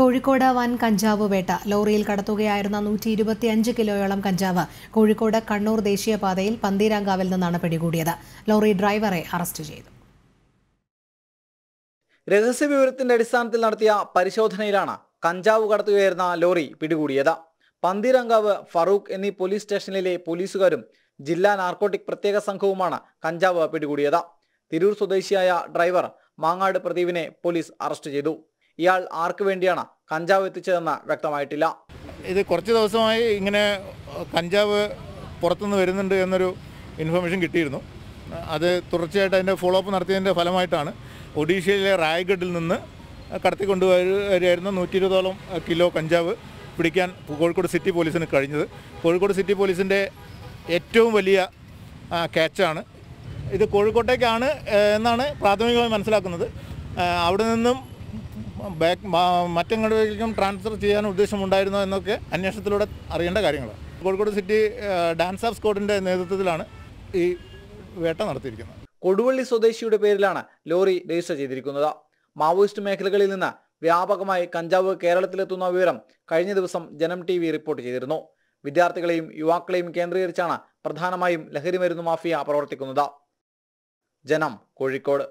കോഴിക്കോട് വൻ കഞ്ചാവ് വേട്ട ലോറിയിൽ കടത്തുകയായിരുന്ന നൂറ്റി അഞ്ച് കിലോയോളം കഞ്ചാവ് കോഴിക്കോട് കണ്ണൂർ ദേശീയപാതയിൽ പന്തീരാങ്കാവിൽ നിന്നാണ് പിടികൂടിയത് ലോറി ഡ്രൈവറെ അറസ്റ്റ് ചെയ്തു രഹസ്യ വിവരത്തിന്റെ അടിസ്ഥാനത്തിൽ നടത്തിയ പരിശോധനയിലാണ് കഞ്ചാവ് കടത്തുകയായിരുന്ന ലോറി പിടികൂടിയത് പന്തീരാങ്കാവ് ഫറൂഖ് എന്നീ പോലീസ് സ്റ്റേഷനിലെ പോലീസുകാരും ജില്ലാ നാർക്കോട്ടിക് പ്രത്യേക സംഘവുമാണ് കഞ്ചാവ് പിടികൂടിയത് തിരൂർ സ്വദേശിയായ ഡ്രൈവർ മാങ്ങാട് പ്രദീപിനെ പോലീസ് അറസ്റ്റ് ചെയ്തു ഇയാൾ ആർക്കു വേണ്ടിയാണ് കഞ്ചാവ് എത്തിച്ചതെന്ന് വ്യക്തമായിട്ടില്ല ഇത് കുറച്ച് ദിവസമായി ഇങ്ങനെ കഞ്ചാവ് പുറത്തുനിന്ന് വരുന്നുണ്ട് എന്നൊരു ഇൻഫർമേഷൻ കിട്ടിയിരുന്നു അത് തുടർച്ചയായിട്ട് അതിൻ്റെ ഫോളോ അപ്പ് നടത്തിയതിൻ്റെ ഫലമായിട്ടാണ് ഒഡീഷയിലെ റായ്ഗഡിൽ നിന്ന് കടത്തിക്കൊണ്ടുവരുന്ന നൂറ്റി ഇരുപതോളം കിലോ കഞ്ചാവ് പിടിക്കാൻ കോഴിക്കോട് സിറ്റി പോലീസിന് കഴിഞ്ഞത് കോഴിക്കോട് സിറ്റി പോലീസിൻ്റെ ഏറ്റവും വലിയ ക്യാച്ചാണ് ഇത് കോഴിക്കോട്ടേക്കാണ് എന്നാണ് പ്രാഥമികമായി മനസ്സിലാക്കുന്നത് അവിടെ നിന്നും ബാക്ക് മറ്റെങ്ങോട്ടേക്കും ട്രാൻസ്ഫർ ചെയ്യാൻ ഉദ്ദേശമുണ്ടായിരുന്നോ എന്നൊക്കെ അന്വേഷണത്തിലൂടെ അറിയേണ്ട കാര്യങ്ങളാണ് കോഴിക്കോട് സിറ്റി ഡാൻസ് ഓഫ് സ്കോഡിന്റെ നേതൃത്വത്തിലാണ് ഈ വേട്ട നടത്തിയിരിക്കുന്നത് കൊടുവള്ളി സ്വദേശിയുടെ പേരിലാണ് ലോറി രജിസ്റ്റർ ചെയ്തിരിക്കുന്നത് മാവോയിസ്റ്റ് മേഖലകളിൽ നിന്ന് വ്യാപകമായി കഞ്ചാവ് കേരളത്തിലെത്തുന്ന വിവരം കഴിഞ്ഞ ദിവസം ജനം ടി വി റിപ്പോർട്ട് ചെയ്തിരുന്നു വിദ്യാർത്ഥികളെയും യുവാക്കളെയും കേന്ദ്രീകരിച്ചാണ് പ്രധാനമായും ലഹരി മരുന്ന് മാഫിയ പ്രവർത്തിക്കുന്നത് ജനം കോഴിക്കോട്